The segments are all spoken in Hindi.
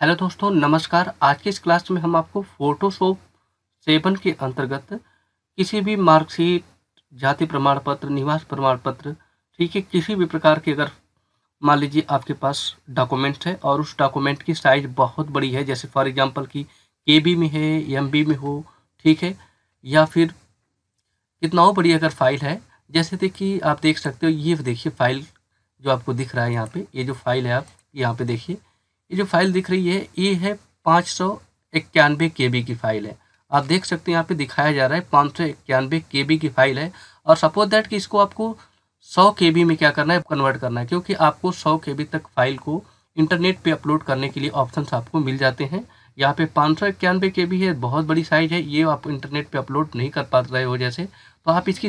हेलो दोस्तों नमस्कार आज की इस क्लास में हम आपको फोटोशॉप सेवन के अंतर्गत किसी भी मार्कशीट जाति प्रमाण पत्र निवास प्रमाण पत्र ठीक है किसी भी प्रकार के अगर मान लीजिए आपके पास डॉक्यूमेंट्स है और उस डॉक्यूमेंट की साइज बहुत बड़ी है जैसे फॉर एग्जांपल की के में है एम में हो ठीक है या फिर कितना बड़ी अगर फाइल है जैसे देखिए आप देख सकते हो ये देखिए फाइल जो आपको दिख रहा है यहाँ पर ये जो फाइल है आप यहाँ पर देखिए ये जो फाइल दिख रही है ये है पाँच सौ इक्यानवे के बी की फाइल है आप देख सकते हैं यहाँ पे दिखाया जा रहा है पाँच सौ इक्यानवे के बी की फाइल है और सपोज दैट कि इसको आपको सौ के बी में क्या करना है कन्वर्ट करना है क्योंकि आपको सौ के बी तक फाइल को इंटरनेट पे अपलोड करने के लिए ऑप्शंस आपको मिल जाते हैं यहाँ पे पाँच सौ इक्यानवे के बी है बहुत बड़ी साइज है ये आप इंटरनेट पे अपलोड नहीं कर पा रहे हो जैसे तो आप इसकी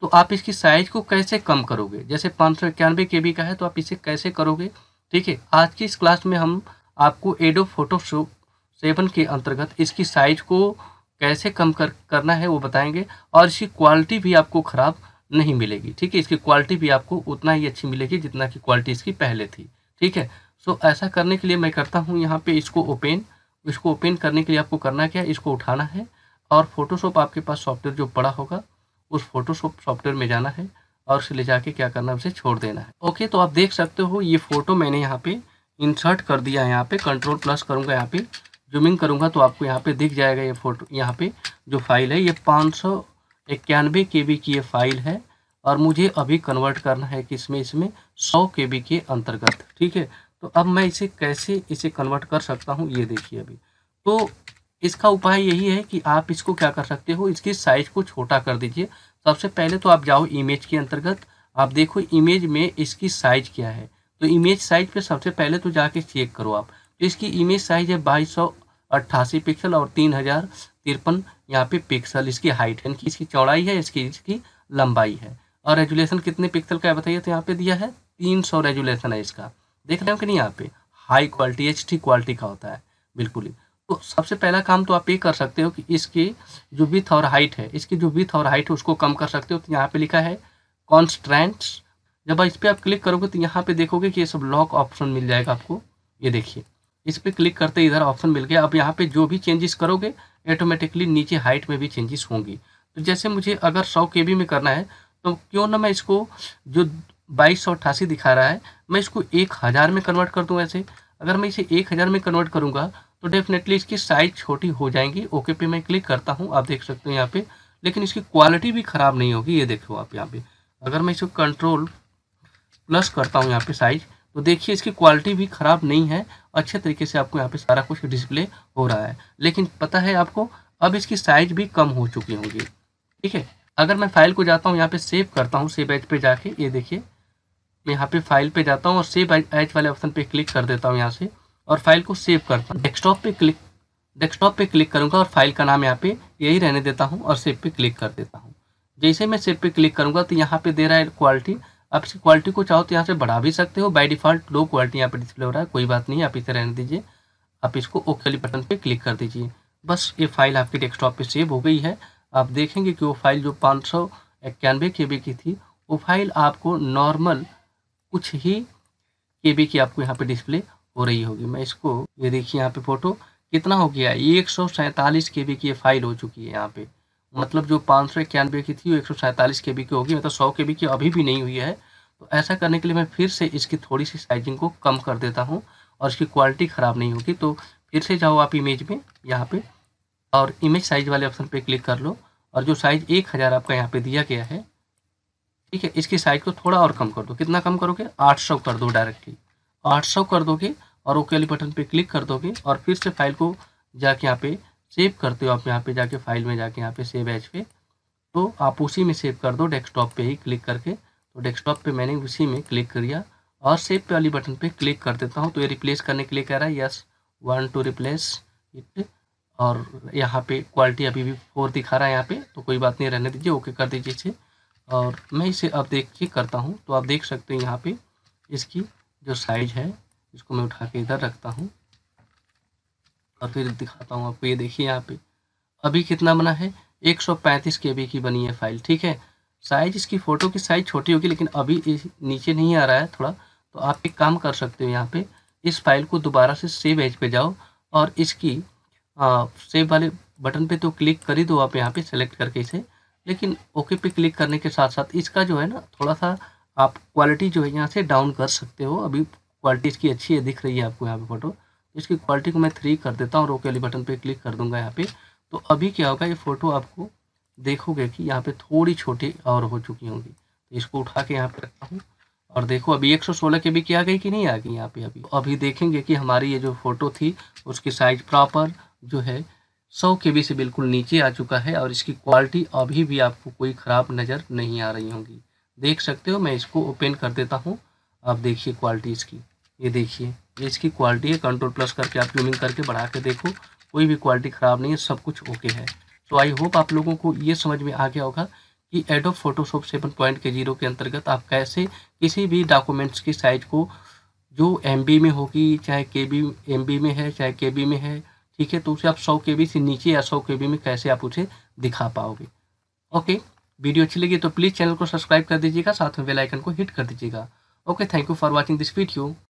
तो आप इसकी साइज़ को कैसे कम करोगे जैसे पाँच सौ इक्यानवे के बी का है तो आप इसे कैसे करोगे ठीक है आज की इस क्लास में हम आपको एडो फोटोशॉप सेवन के अंतर्गत इसकी साइज को कैसे कम कर करना है वो बताएंगे और इसकी क्वालिटी भी आपको ख़राब नहीं मिलेगी ठीक है इसकी क्वालिटी भी आपको उतना ही अच्छी मिलेगी जितना की क्वालिटी इसकी पहले थी ठीक है सो ऐसा करने के लिए मैं करता हूँ यहाँ पे इसको ओपन इसको ओपन करने के लिए आपको करना क्या है इसको उठाना है और फोटोशॉप आपके पास सॉफ्टवेयर जो पड़ा होगा उस फोटोशॉप सॉफ्टवेयर में जाना है और उसे ले जाके क्या करना है उसे छोड़ देना है ओके तो आप देख सकते हो ये फोटो मैंने यहाँ पे इंसर्ट कर दिया है यहाँ पे कंट्रोल प्लस करूँगा यहाँ पे जूमिंग करूँगा तो आपको यहाँ पे दिख जाएगा ये फोटो यहाँ पे जो फाइल है ये पाँच सौ इक्यानवे के बी की ये फाइल है और मुझे अभी कन्वर्ट करना है कि इसमें इसमें सौ के बी के अंतर्गत ठीक है तो अब मैं इसे कैसे इसे कन्वर्ट कर सकता हूँ ये देखिए अभी तो इसका उपाय यही है कि आप इसको क्या कर सकते हो इसकी साइज को छोटा कर दीजिए सबसे पहले तो आप जाओ इमेज के अंतर्गत आप देखो इमेज में इसकी साइज क्या है तो इमेज साइज पे सबसे पहले तो जाके चेक करो आप तो इसकी इमेज साइज है बाईस सौ अट्ठासी पिक्सल और तीन हज़ार तिरपन यहाँ पे पिक्सल इसकी हाइट है इसकी चौड़ाई है इसकी इसकी लंबाई है और रेजुलेशन कितने पिक्सल का है बताइए तो यहाँ पे दिया है तीन सौ रेजुलेशन है इसका देख रहे हो कि नहीं यहाँ पे हाई क्वालिटी एच क्वालिटी का होता है बिल्कुल ही तो सबसे पहला काम तो आप ये कर सकते हो कि इसकी जो विथ और हाइट है इसकी जो विथ और हाइट है उसको कम कर सकते हो तो यहाँ पे लिखा है कॉन्स्ट्रेंट्स जब इस पर आप क्लिक करोगे तो यहाँ पे देखोगे कि ये सब लॉक ऑप्शन मिल जाएगा आपको ये देखिए इस पर क्लिक करते इधर ऑप्शन मिल गया अब यहाँ पे जो भी चेंजेस करोगे ऑटोमेटिकली नीचे हाइट में भी चेंजेस होंगी तो जैसे मुझे अगर सौ के में करना है तो क्यों ना मैं इसको जो बाईस सौ अट्ठासी दिखा रहा है मैं इसको एक हज़ार में कन्वर्ट कर दूँ ऐसे अगर मैं इसे एक हज़ार में कन्वर्ट करूँगा तो डेफिनेटली इसकी साइज छोटी हो जाएंगी ओके पे मैं क्लिक करता हूँ आप देख सकते हो यहाँ पे लेकिन इसकी क्वालिटी भी ख़राब नहीं होगी ये देखो आप यहाँ पे अगर मैं इसको कंट्रोल प्लस करता हूँ यहाँ पे साइज तो देखिए इसकी क्वालिटी भी ख़राब नहीं है अच्छे तरीके से आपको यहाँ पे सारा कुछ डिस्प्ले हो रहा है लेकिन पता है आपको अब इसकी साइज भी कम हो चुकी होगी ठीक है अगर मैं फाइल को जाता हूँ यहाँ पे सेव करता हूँ सेव एज पे जाके ये देखिए मैं यहाँ पे फाइल पे जाता हूँ और सेव एज वाले ऑप्शन पे क्लिक कर देता हूँ यहाँ से और फाइल को सेव करता हूँ डेस्कटॉप पे क्लिक डेस्कटॉप पे क्लिक करूँगा और फाइल का नाम यहाँ पे यही रहने देता हूँ और सेव पे क्लिक कर देता हूँ जैसे मैं सेव पे क्लिक करूँगा तो यहाँ पे दे रहा है क्वालिटी आप इस क्वालिटी को चाहो तो यहाँ से बढ़ा भी सकते हो बाई डिफॉल्ट लो क्वालिटी यहाँ पे डिस्प्ले हो रहा है कोई बात नहीं आप इसे रहने दीजिए आप इसको ओके बटन पर क्लिक कर दीजिए बस ये फाइल आपके डेस्कटॉप पर सेव हो गई है आप देखेंगे कि वो फाइल जो पाँच सौ इक्यानवे के बी की थी वो फाइल आपको नॉर्मल कुछ ही के बी की आपको यहाँ पे डिस्प्ले हो रही होगी मैं इसको ये देखिए यहाँ पे फोटो कितना हो गया एक सौ सैंतालीस के बी की ये फाइल हो चुकी है यहाँ पे मतलब जो पाँच सौ इक्यानवे की थी वो एक सौ सैंतालीस के बी की होगी मतलब सौ के बी की अभी भी नहीं हुई है तो ऐसा करने के लिए मैं फिर से इसकी थोड़ी सी साइजिंग को कम कर देता हूँ और इसकी क्वालिटी ख़राब नहीं होगी तो फिर से जाओ आप इमेज में यहाँ पर और इमेज साइज वाले ऑप्शन पर क्लिक कर लो और जो साइज एक हज़ार आपका यहाँ पर दिया गया है ठीक है इसकी साइज को थोड़ा और कम कर दो कितना कम करोगे आठ सौ कर दो डायरेक्टली आठ सौ कर दोगे और ओके वाली बटन पे क्लिक कर दोगे और फिर से फाइल को जाके यहाँ पे सेव करते हो आप यहाँ पे जाके फाइल में जाके यहाँ पे सेव एज पे तो आप उसी में सेव कर दो डेस्कटॉप पे ही क्लिक करके तो डेस्कटॉप पे मैंने उसी में क्लिक कर दिया और सेव पे वाली बटन पे क्लिक कर देता हूँ तो ये रिप्लेस करने के लिए कह रहा है yes want to replace it और यहाँ पे क्वालिटी अभी भी फोर दिखा रहा है यहाँ पे तो कोई बात नहीं रहने दीजिए ओके कर दीजिए इसे और मैं इसे अब देख के करता हूँ तो आप देख सकते हैं यहाँ पे इसकी जो साइज है इसको मैं उठा के इधर रखता हूँ और फिर दिखाता हूँ आपको ये देखिए यहाँ पे अभी कितना बना है 135 बी की बनी है फाइल ठीक है साइज इसकी फ़ोटो की साइज़ छोटी होगी लेकिन अभी नीचे नहीं आ रहा है थोड़ा तो आप एक काम कर सकते हो यहाँ पे इस फाइल को दोबारा से सेव एज पे जाओ और इसकी आ, सेव वाले बटन पे तो क्लिक कर ही दो आप यहाँ पे सेलेक्ट करके इसे लेकिन ओके पे क्लिक करने के साथ साथ इसका जो है ना थोड़ा सा आप क्वालिटी जो है यहाँ से डाउन कर सकते हो अभी क्वालिटी इसकी अच्छी है दिख रही है आपको यहाँ पे फोटो तो इसकी क्वालिटी को मैं थ्री कर देता हूँ रोके वाली बटन पे क्लिक कर दूंगा यहाँ पे तो अभी क्या होगा ये फ़ोटो आपको देखोगे कि यहाँ पे थोड़ी छोटी और हो चुकी होंगी तो इसको उठा के यहाँ पे रखता हूँ और देखो अभी एक सौ सोलह के भी क्या गई कि नहीं आ गई यहाँ पे अभी अभी देखेंगे कि हमारी ये जो फ़ोटो थी उसकी साइज प्रॉपर जो है सौ के बी से बिल्कुल नीचे आ चुका है और इसकी क्वालिटी अभी भी आपको कोई ख़राब नज़र नहीं आ रही होंगी देख सकते हो मैं इसको ओपन कर देता हूँ आप देखिए क्वालिटी इसकी ये देखिए ये इसकी क्वालिटी है कंट्रोल प्लस करके आप ट्यूनिंग करके बढ़ा के देखो कोई भी क्वालिटी ख़राब नहीं है सब कुछ ओके है सो आई होप आप लोगों को ये समझ में आ गया होगा कि एडो फोटोशॉप सेवन पॉइंट के जीरो के अंतर्गत आप कैसे किसी भी डॉक्यूमेंट्स की साइज को जो एम में होगी चाहे के बी में है चाहे के में है ठीक है तो उसे आप सौ के से नीचे या सौ के में कैसे आप उसे दिखा पाओगे ओके वीडियो अच्छी लगी तो प्लीज़ चैनल को सब्सक्राइब कर दीजिएगा साथ में बेल आइकन को हिट कर दीजिएगा okay thank you for watching this video